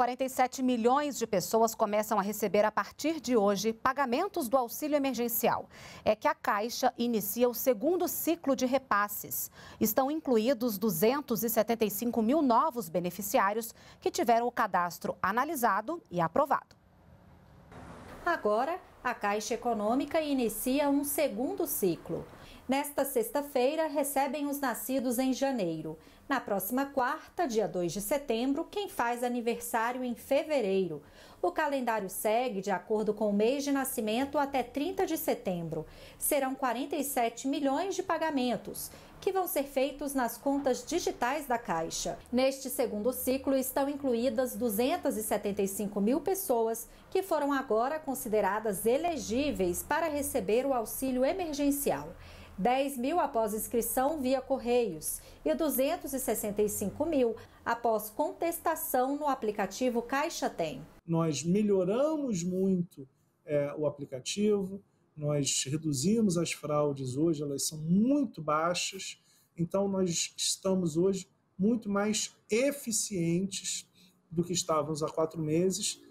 47 milhões de pessoas começam a receber a partir de hoje pagamentos do auxílio emergencial. É que a Caixa inicia o segundo ciclo de repasses. Estão incluídos 275 mil novos beneficiários que tiveram o cadastro analisado e aprovado. Agora, a Caixa Econômica inicia um segundo ciclo. Nesta sexta-feira, recebem os nascidos em janeiro. Na próxima quarta, dia 2 de setembro, quem faz aniversário em fevereiro. O calendário segue de acordo com o mês de nascimento até 30 de setembro. Serão 47 milhões de pagamentos que vão ser feitos nas contas digitais da Caixa. Neste segundo ciclo estão incluídas 275 mil pessoas que foram agora consideradas elegíveis para receber o auxílio emergencial. 10 mil após inscrição via Correios e 265 mil após contestação no aplicativo Caixa Tem. Nós melhoramos muito é, o aplicativo, nós reduzimos as fraudes hoje, elas são muito baixas, então nós estamos hoje muito mais eficientes do que estávamos há quatro meses